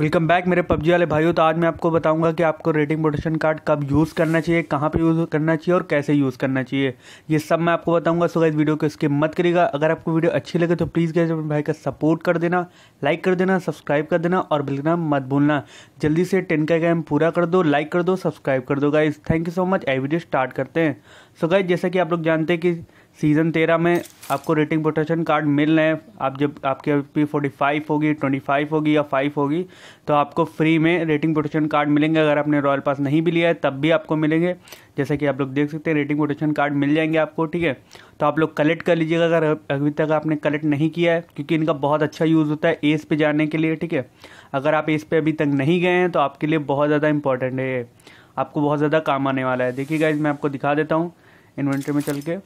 welcome back मेरे PUBG वाले भाइयों तो आज मैं आपको बताऊंगा कि आपको रेटिंग प्रोटेक्शन कार्ड कब यूज़ करना चाहिए कहाँ पे यूज़ करना चाहिए और कैसे यूज़ करना चाहिए ये सब मैं आपको बताऊंगा सो इस वीडियो को इसके मत करिएगा अगर आपको वीडियो अच्छी लगे तो प्लीज़ कैसे अपने भाई का सपोर्ट कर देना लाइक कर देना सब्सक्राइब कर देना और बिल्कुल मत भूलना जल्दी से टेन का गैम पूरा कर दो लाइक कर दो सब्सक्राइब कर दो guys thank you so much I video start करते हैं सो गाइज जैसा कि आप लोग जानते हैं कि सीज़न तेरह में आपको रेटिंग प्रोटेक्शन कार्ड मिल रहे हैं आप जब आपकी पी फोर्टी फाइव होगी ट्वेंटी फाइव होगी या फाइव होगी तो आपको फ्री में रेटिंग प्रोटेक्शन कार्ड मिलेंगे अगर आपने रॉयल पास नहीं भी लिया है तब भी आपको मिलेंगे जैसे कि आप लोग देख सकते हैं रेटिंग प्रोटेक्शन कार्ड मिल जाएंगे आपको ठीक है तो आप लोग कलेक्ट कर लीजिएगा अगर अभी तक आपने कलेक्ट नहीं किया है क्योंकि इनका बहुत अच्छा यूज़ होता है एस पे जाने के लिए ठीक है अगर आप एस पे अभी तक नहीं गए हैं तो आपके लिए बहुत ज़्यादा इंपॉर्टेंट है ये आपको बहुत ज़्यादा काम आने वाला है देखिएगा गाइज मैं आपको दिखा देता हूँ इन्वेंट्री में चल के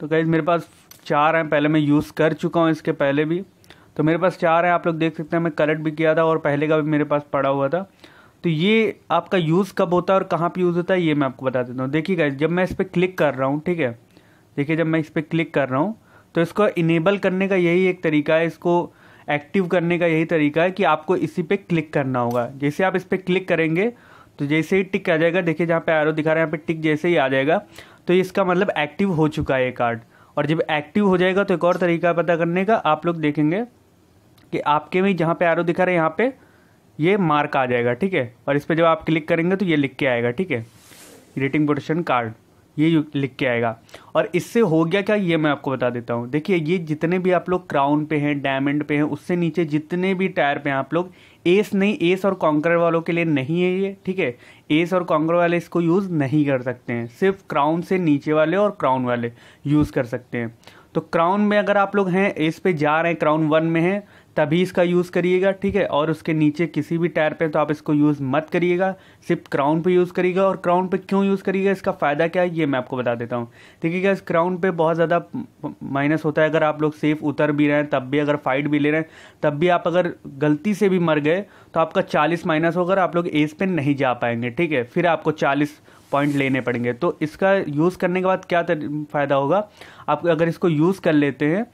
तो गाइज़ मेरे पास चार हैं पहले मैं यूज़ कर चुका हूँ इसके पहले भी तो मेरे पास चार हैं आप लोग देख सकते हैं मैं कलेक्ट भी किया था और पहले का भी मेरे पास पड़ा हुआ था तो ये आपका यूज़ कब होता है और कहाँ पे यूज़ होता है ये मैं आपको बता देता हूँ देखिए गाइज जब मैं इस पर क्लिक कर रहा हूँ ठीक है देखिए जब मैं इस पर क्लिक कर रहा हूँ तो इसको इनेबल करने का यही एक तरीका है इसको एक्टिव करने का यही तरीका है कि आपको इसी पे क्लिक करना होगा जैसे आप इस पर क्लिक करेंगे तो जैसे ही टिक आ जाएगा देखिए जहाँ पे आरो दिखा रहे हैं यहाँ पे टिक जैसे ही आ जाएगा तो इसका मतलब एक्टिव हो चुका है ये कार्ड और जब एक्टिव हो जाएगा तो एक और तरीका पता करने का आप लोग देखेंगे कि आपके में जहाँ पे आरो दिखा रहे हैं यहाँ पे ये मार्क आ जाएगा ठीक है और इस पर जब आप क्लिक करेंगे तो ये लिख के आएगा ठीक है रेटिंग प्रोटेशन कार्ड ये लिख के आएगा और इससे हो गया क्या ये मैं आपको बता देता हूँ देखिए ये जितने भी आप लोग क्राउन पे हैं डायमंड पे हैं उससे नीचे जितने भी टायर पे हैं आप लोग एस नहीं एस और कॉन्कर वालों के लिए नहीं है ये ठीक है एस और कॉन्कर वाले इसको यूज़ नहीं कर सकते हैं सिर्फ क्राउन से नीचे वाले और क्राउन वाले यूज़ कर सकते हैं तो क्राउन में अगर आप लोग हैं एस पे जा रहे हैं क्राउन वन में हैं तभी इसका यूज़ करिएगा ठीक है और उसके नीचे किसी भी टायर पे तो आप इसको यूज़ मत करिएगा सिर्फ क्राउन पे यूज़ करिएगा और क्राउन पे क्यों यूज़ करिएगा इसका फ़ायदा क्या है ये मैं आपको बता देता हूँ ठीक है क्या इस क्राउन पे बहुत ज़्यादा माइनस होता है अगर आप लोग सेफ उतर भी रहे हैं तब भी अगर फाइट भी ले रहे हैं तब भी आप अगर गलती से भी मर गए तो आपका चालीस माइनस होकर आप लोग एज पे नहीं जा पाएंगे ठीक है फिर आपको चालीस पॉइंट लेने पड़ेंगे तो इसका यूज़ करने के बाद क्या फ़ायदा होगा आप अगर इसको यूज़ कर लेते हैं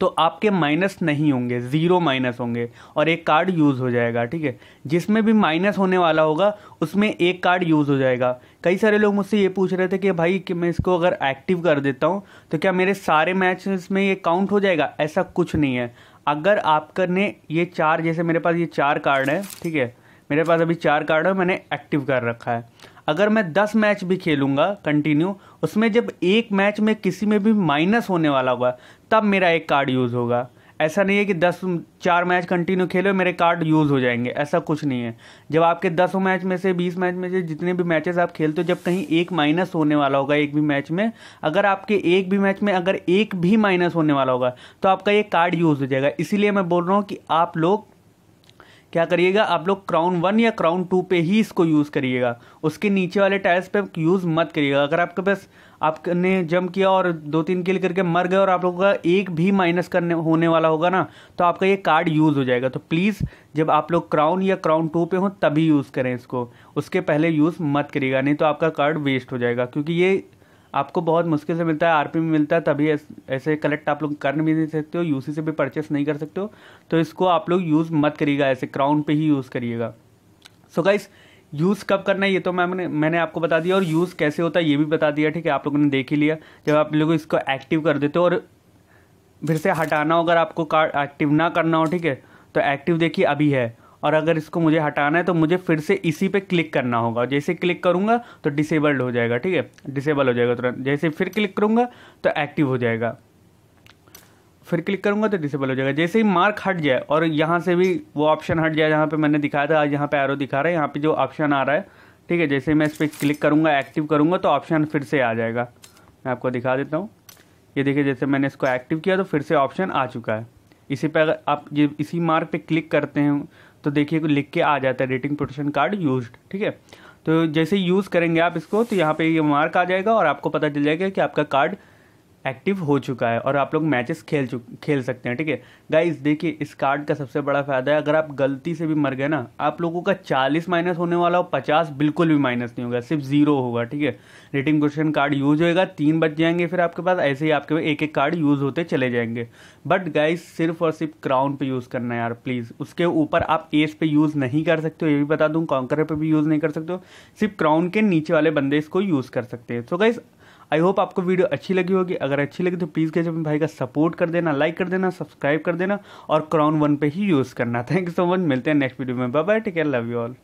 तो आपके माइनस नहीं होंगे ज़ीरो माइनस होंगे और एक कार्ड यूज़ हो जाएगा ठीक है जिसमें भी माइनस होने वाला होगा उसमें एक कार्ड यूज़ हो जाएगा कई सारे लोग मुझसे ये पूछ रहे थे कि भाई कि मैं इसको अगर एक्टिव कर देता हूँ तो क्या मेरे सारे मैच में ये काउंट हो जाएगा ऐसा कुछ नहीं है अगर आपका ने ये चार जैसे मेरे पास ये चार कार्ड है ठीक है मेरे पास अभी चार कार्ड है मैंने एक्टिव कर रखा है अगर मैं दस मैच भी खेलूंगा कंटिन्यू उसमें जब एक मैच में किसी में भी माइनस होने वाला होगा तब मेरा एक कार्ड यूज़ होगा ऐसा नहीं है कि दस चार मैच कंटिन्यू खेलो मेरे कार्ड यूज़ हो जाएंगे ऐसा कुछ नहीं है जब आपके दसों मैच में से बीस मैच में से जितने भी मैचेस आप खेलते हो जब कहीं एक माइनस होने वाला होगा एक भी मैच में अगर आपके एक भी मैच में अगर एक भी माइनस होने वाला होगा तो आपका ये कार्ड यूज़ हो जाएगा इसीलिए मैं बोल रहा हूँ कि आप लोग क्या करिएगा आप लोग क्राउन वन या क्राउन टू पे ही इसको यूज़ करिएगा उसके नीचे वाले टायर्स पे यूज़ मत करिएगा अगर आपके पास आपने जम किया और दो तीन किल करके मर गए और आप लोगों का एक भी माइनस करने होने वाला होगा ना तो आपका ये कार्ड यूज़ हो जाएगा तो प्लीज़ जब आप लोग क्राउन या क्राउन टू पे हों तभी यूज़ करें इसको उसके पहले यूज़ मत करिएगा नहीं तो आपका कार्ड वेस्ट हो जाएगा क्योंकि ये आपको बहुत मुश्किल से मिलता है आरपी में मिलता है तभी ऐसे कलेक्ट आप लोग कर भी नहीं सकते हो यूसी से भी परचेस नहीं कर सकते हो तो इसको आप लोग यूज़ मत करिएगा ऐसे क्राउन पे ही यूज़ करिएगा सो गाइस यूज़ कब करना है ये तो मैंने मैंने आपको बता दिया और यूज़ कैसे होता है ये भी बता दिया ठीक है आप लोगों ने देख ही लिया जब आप लोग इसको एक्टिव कर देते हो और फिर से हटाना हो अगर आपको कार्ड एक्टिव ना करना हो ठीक है तो एक्टिव देखिए अभी है और अगर इसको मुझे हटाना है तो मुझे फिर से इसी पे क्लिक करना होगा जैसे क्लिक करूँगा तो डिसेबल्ड हो जाएगा ठीक है डिसेबल हो जाएगा तुरंत जैसे फिर क्लिक करूँगा तो एक्टिव हो जाएगा फिर क्लिक करूँगा तो डिसेबल हो जाएगा जैसे ही मार्क हट जाए और यहाँ से भी वो ऑप्शन हट जाए जहाँ पे मैंने दिखाया था आज यहाँ पे एरो दिखा रहा है यहाँ पे जो ऑप्शन आ रहा है ठीक है जैसे मैं इस पर क्लिक करूँगा एक्टिव करूँगा तो ऑप्शन फिर से आ जाएगा मैं आपको दिखा देता हूँ ये देखिए जैसे मैंने इसको एक्टिव किया तो फिर से ऑप्शन आ चुका है इसी पे अगर आप ये इसी मार्क पे क्लिक करते हैं तो देखिए लिख के आ जाता है रेटिंग प्रोटेक्शन कार्ड यूज ठीक है तो जैसे यूज़ करेंगे आप इसको तो यहाँ पे ये मार्क आ जाएगा और आपको पता चल जाएगा कि आपका कार्ड एक्टिव हो चुका है और आप लोग मैचेस खेल चुक खेल सकते हैं ठीक है गाइस देखिए इस कार्ड का सबसे बड़ा फ़ायदा है अगर आप गलती से भी मर गए ना आप लोगों का 40 माइनस होने वाला और 50 बिल्कुल भी माइनस नहीं होगा सिर्फ जीरो होगा ठीक है रेटिंग क्वेश्चन कार्ड यूज होएगा तीन बच जाएंगे फिर आपके पास ऐसे ही आपके एक एक कार्ड यूज़ होते चले जाएंगे बट गाइज सिर्फ और सिर्फ क्राउन पर यूज़ करना है यार प्लीज़ उसके ऊपर आप एस पे यूज़ नहीं कर सकते हो ये भी बता दूँ कॉन्कर पर भी यूज़ नहीं कर सकते हो सिर्फ क्राउन के नीचे वाले बंदे इसको यूज़ कर सकते हैं सो गाइज़ आई होप आपको वीडियो अच्छी लगी होगी अगर अच्छी लगी तो प्लीज़ कैसे अपने भाई का सपोर्ट कर देना लाइक कर देना सब्सक्राइब कर देना और क्राउन वन पे ही यूज़ करना थैंक यू सो मच मिलते हैं नेक्स्ट वीडियो में bye bye take care love you all